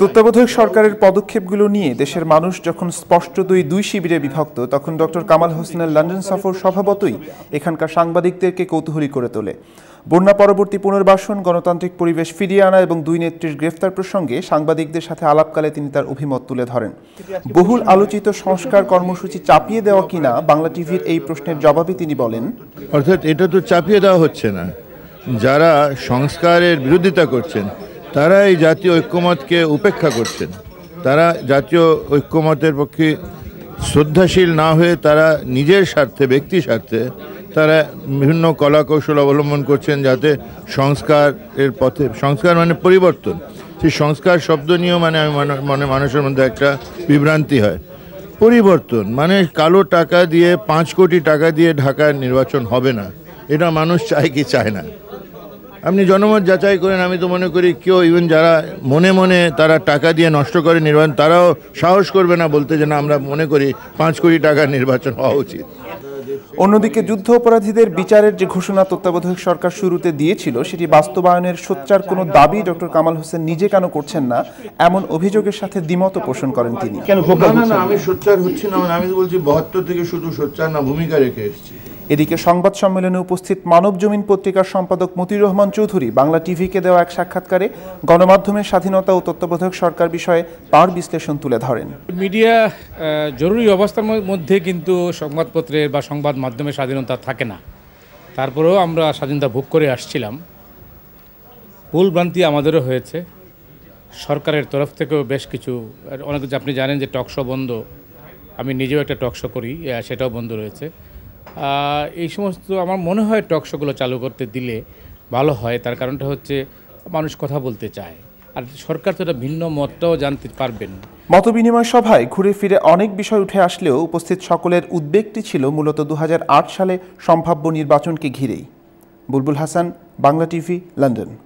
তত্ত্বাবধায়ক সরকারের পদক্ষেপগুলো নিয়ে দেশের মানুষ যখন দুই দুই শিবিরে বিভক্ত তখন ডক্টর কামাল হোসেনের লন্ডন সফর স্বভাবতই এখানকার সাংবাদিকদেরকে কৌতূহলী করে তোলে বন্যা পরবর্তী পুনর্বাসন গণতান্ত্রিক পরিবেশ ফিরিয়ে আনা এবং দুই নেত্রীর গ্রেফতার প্রসঙ্গে সাংবাদিকদের সাথে আলাপকালে তিনি তার অভিমত তুলে ধরেন বহুল আলোচিত সংস্কার কর্মসূচি চাপিয়ে দেওয়া কিনা বাংলা টিভির এই প্রশ্নের জবাবে তিনি বলেন অর্থাৎ এটা তো চাপিয়ে দেওয়া হচ্ছে না যারা সংস্কারের বিরোধিতা করছেন তারা এই জাতীয় ঐক্যমতকে উপেক্ষা করছেন তারা জাতীয় ঐক্যমতের পক্ষে শ্রদ্ধাশীল না হয়ে তারা নিজের স্বার্থে ব্যক্তি স্বার্থে তারা বিভিন্ন কলাকৌশল অবলম্বন করছেন যাতে সংস্কারের পথে সংস্কার মানে পরিবর্তন সেই সংস্কার শব্দ নিয়েও মানে আমি মানে মানুষের মধ্যে একটা বিভ্রান্তি হয় পরিবর্তন মানে কালো টাকা দিয়ে পাঁচ কোটি টাকা দিয়ে ঢাকার নির্বাচন হবে না এটা মানুষ চায় কি চায় না আপনি জনমত যাচাই করেন আমি তো মনে করি কেউ ইভেন যারা মনে মনে তারা টাকা দিয়ে নষ্ট করে নির্বাচন তারাও সাহস করবে না বলতে যে না আমরা মনে করি পাঁচ কোটি টাকা নির্বাচন হওয়া উচিত অন্যদিকে যুদ্ধ অপরাধীদের বিচারের যে ঘোষণা তত্ত্বাবধায়ক সরকার শুরুতে দিয়েছিল সেটি বাস্তবায়নের সোচ্চার কোনো দাবি ডক্টর কামাল হোসেন নিজে কেন করছেন না এমন অভিযোগের সাথে দ্বিমত পোষণ করেন তিনি কেন না আমি সোচ্চার হচ্ছি না মানে আমি বলছি বহাত্তর থেকে শুধু সোচ্চার না ভূমিকা রেখে এসেছি এদিকে সংবাদ সম্মেলনে উপস্থিত মানব জমিন পত্রিকার সম্পাদক মতির রহমান চৌধুরী বাংলা টিভিকে দেওয়া এক সাক্ষাৎকারে গণমাধ্যমের স্বাধীনতা ও তত্ত্বাবধায়ক সরকার বিষয়ে তার বিশ্লেষণ তুলে ধরেন মিডিয়া জরুরি অবস্থার মধ্যে কিন্তু সংবাদপত্রের বা সংবাদ মাধ্যমের স্বাধীনতা থাকে না তারপরেও আমরা স্বাধীনতা ভোগ করে আসছিলাম ভুল ভ্রান্তি আমাদেরও হয়েছে সরকারের তরফ থেকেও বেশ কিছু অনেক আপনি জানেন যে টকশো বন্ধ আমি নিজেও একটা টকশো করি সেটাও বন্ধ রয়েছে এই সমস্ত আমার মনে হয় টকশোগুলো চালু করতে দিলে ভালো হয় তার কারণটা হচ্ছে মানুষ কথা বলতে চায় আর সরকার তো এটা ভিন্ন মতটাও জানতে পারবেন মত বিনিময় সভায় ঘুরে ফিরে অনেক বিষয় উঠে আসলেও উপস্থিত সকলের উদ্বেগটি ছিল মূলত দু সালে সম্ভাব্য নির্বাচনকে ঘিরেই বুলবুল হাসান বাংলা টিভি লন্ডন